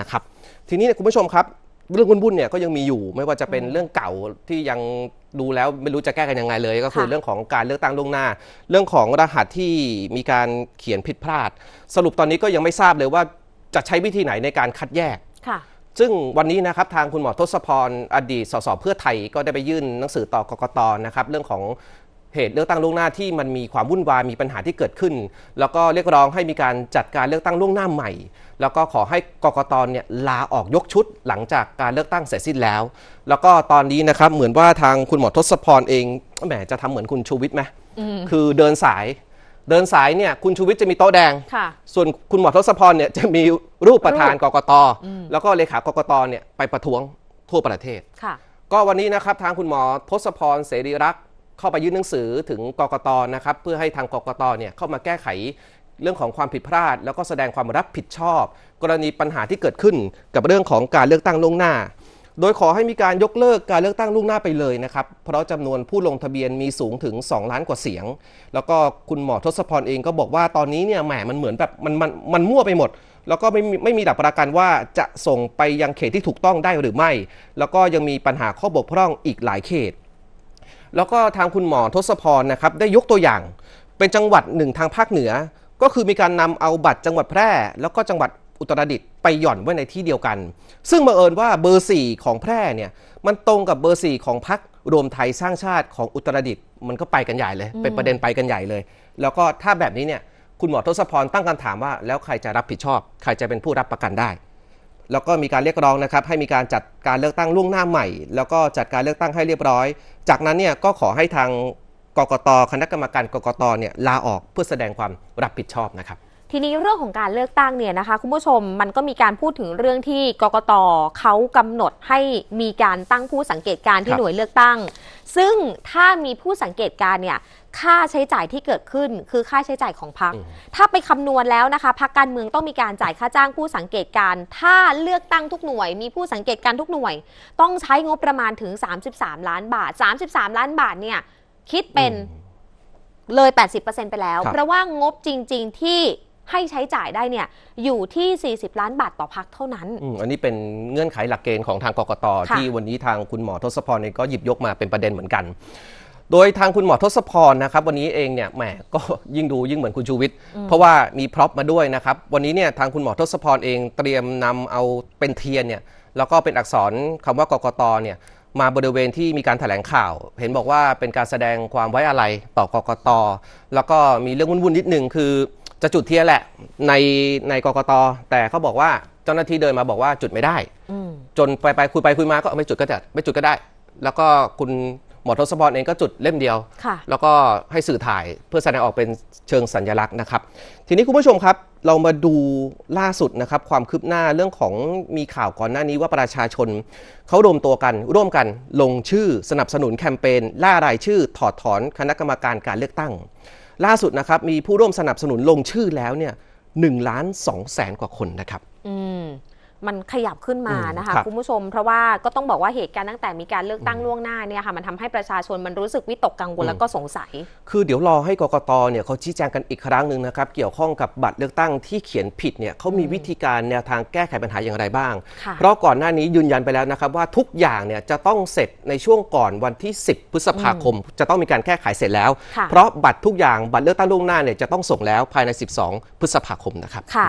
นะครับทีนี้เนี่ยคุณผู้ชมครับ เรื่องวุ่นๆเนี่ยก็ยังมีอยู่ไม่ว่าจะเป็นเรื่องเก่าที่ยังดูแล้วไม่รู้จะแก้กันยังไงเลย ก็คือเรื่องของการเลือกตั้งล่วงหน้า เรื่องของรหัสที่มีการเขียนผิดพลาด สรุปตอนนี้ก็ยังไม่ทราบเลยว่าจะใช้วิธีไหนในการคัดแยกค่ะซึ่งวันนี้นะครับทางคุณหมอทศพร อดีตสสเพื่อไทย ก็ได้ไปยื่นหนังสือต่อกกตนะครับเรื่องของเหตุเลือกตั้งล่วงหน้าที่มันมีความวุ่นวายมีปัญหาที่เกิดขึ้น แล้วก็เรียกร้องให้มีการจัดการเลือกตั้งล่วงหน้าใหม่ แล้วก็ขอให้กกตเนี่ยลาออกยกชุดหลังจากการเลือกตั้งเสร็จสิ้นแล้ว แล้วก็ตอนนี้นะครับเหมือนว่าทางคุณหมอทศพรเองแหมจะทำเหมือนคุณชูวิทย์ไหมคือเดินสาย เดินสายเนี่ยคุณชูวิทย์จะมีโต๊ะแดงส่วนคุณหมอทศพรเนี่ยจะมีรูปประธานกกต แล้วก็เลขากกตเนี่ยไปประท้วงทั่วประเทศก็วันนี้นะครับทางคุณหมอทศพรเสรีรักษเข้าไปยื่นหนังสือถึงกกตนะครับเพื่อให้ทางกกตเนี่ยเข้ามาแก้ไขเรื่องของความผิดพลาด แล้วก็แสดงความรับผิดชอบ กรณีปัญหาที่เกิดขึ้นกับเรื่องของการเลือกตั้งล่วงหน้า โดยขอให้มีการยกเลิกการเลือกตั้งล่วงหน้าไปเลยนะครับเพราะจำนวนผู้ลงทะเบียนมีสูงถึง 2 ล้านกว่าเสียง แล้วก็คุณหมอทศพรเองก็บอกว่าตอนนี้เนี่ยแหมมันเหมือนแบบมันมันมันมั่วไปหมด แล้วก็ไม่ไม่มีหลักประกันว่าจะส่งไปยังเขตที่ถูกต้องได้หรือไม่ แล้วก็ยังมีปัญหาข้อบกพร่องอีกหลายเขตแล้วก็ทางคุณหมอทศพรนะครับได้ยกตัวอย่าง เป็นจังหวัดหนึ่งทางภาคเหนือ ก็คือมีการนำเอาบัตรจังหวัดแพร่ แล้วก็จังหวัดอุตรดิตถ์ไปหย่อนไว้ในที่เดียวกัน ซึ่งบังเอิญว่าเบอร์สี่ของแพร่เนี่ยมันตรงกับเบอร์สี่ของพักรวมไทยสร้างชาติของอุตรดิตถ์มันก็ไปกันใหญ่เลย เป็นประเด็นไปกันใหญ่เลย แล้วก็ถ้าแบบนี้เนี่ยคุณหมอทศพรตั้งคำถามว่าแล้วใครจะรับผิดชอบใครจะเป็นผู้รับประกันได้แล้วก็มีการเรียกร้องนะครับ ให้มีการจัดการเลือกตั้งล่วงหน้าใหม่ แล้วก็จัดการเลือกตั้งให้เรียบร้อย จากนั้นเนี่ยก็ขอให้ทางกกตคณะกรรมการกกตเนี่ยลาออกเพื่อแสดงความรับผิดชอบนะครับทีนี้เรื่องของการเลือกตั้งเนี่ยนะคะคุณผู้ชมมันก็มีการพูดถึงเรื่องที่กกตเขากำหนดให้มีการตั้งผู้สังเกตการที่หน่วยเลือกตั้ง ซึ่งถ้ามีผู้สังเกตการเนี่ยค่าใช้จ่ายที่เกิดขึ้นคือค่าใช้จ่ายของพรรคถ้าไปคำนวณแล้วนะคะพรรคการเมืองต้องมีการจ่ายค่าจ้างผู้สังเกตการ ถ้าเลือกตั้งทุกหน่วย มีผู้สังเกตการทุกหน่วย ต้องใช้งบประมาณถึง 33 ล้านบาท 33 ล้านบาทเนี่ยคิดเป็นเลย80%ไปแล้วเพราะว่างบจริง ๆ ที่ให้ใช้จ่ายได้เนี่ยอยู่ที่ 40 ล้านบาทต่อพักเท่านั้นออันนี้เป็นเงื่อนไขหลักเกณฑ์ของทางกกตที่วันนี้ทางคุณหมอทศพรก็หยิบยกมาเป็นประเด็นเหมือนกัน โดยทางคุณหมอทศพรนะครับวันนี้เองเนี่ยแหมก็ยิ่งดูยิ่งเหมือนคุณชูวิทย์เพราะว่ามีพร็อพมาด้วยนะครับ วันนี้เนี่ยทางคุณหมอทศพรเองเตรียมนำเอาเป็นเทียนเนี่ยแล้วก็เป็นอักษรคำว่ากกตเนี่ยมาบริเวณที่มีการถแถลงข่าวเห็นบอกว่าเป็นการแสดงความไว้อะไรต่อกกตแล้วก็มีเรื่องวุ่นวุ่นิดหนึ่งคือจะจุดเทียนแหละในในกรกตแต่เขาบอกว่าเจ้าหน้าที่เดินมาบอกว่าจุดไม่ได้จนไปไปคุยไปคุยมาก็ไม่จุดก็ไดไม่จุดก็ได้ แล้วก็คุณหมอทศพรเองก็จุดเล่มเดียวแล้วก็ให้สื่อถ่ายเพื่อแสดงออกเป็นเชิงสัญลักษณ์นะครับ ทีนี้คุณผู้ชมครับ เรามาดูล่าสุดนะครับความคืบหน้าเรื่องของมีข่าวก่อนหน้านี้ว่าประชาชนเขารวมตัวกันร่วมกันลงชื่อสนับสนุนแคมเปญล่ารายชื่อ ถอดถอนคณะกรรมการการเลือกตั้งล่าสุดนะครับ มีผู้ร่วมสนับสนุนลงชื่อแล้วเนี่ยหนึ่งล้านสองแสนกว่าคนนะครับมันขยับขึ้นมานะคะคุณผู้ชมเพราะว่าก็ต้องบอกว่าเหตุการณ์ตั้งแต่มีการเลือกตั้งล่วงหน้าเนี่ยค่ะมันทำให้ประชาชนมันรู้สึกวิตกกังวลแล้วก็สงสัย คือเดี๋ยวรอให้กกตเนี่ยเขาชี้แจงกันอีกครั้งหนึ่งนะครับ เกี่ยวข้องกับบัตรเลือกตั้งที่เขียนผิดเนี่ยเขามีวิธีการแนวทางแก้ไขปัญหาอย่างไรบ้าง เพราะก่อนหน้านี้ยืนยันไปแล้วนะครับ ว่าทุกอย่างเนี่ยจะต้องเสร็จในช่วงก่อนวันที่10พฤษภาคมจะต้องมีการแก้ไขเสร็จแล้วเพราะบัตรทุกอย่างบัตรเลือกตั้งล่วงหน้าเนี่ยจะต้องส่งแล้วภายใน 12 พฤษภาคมนะครับค่ะ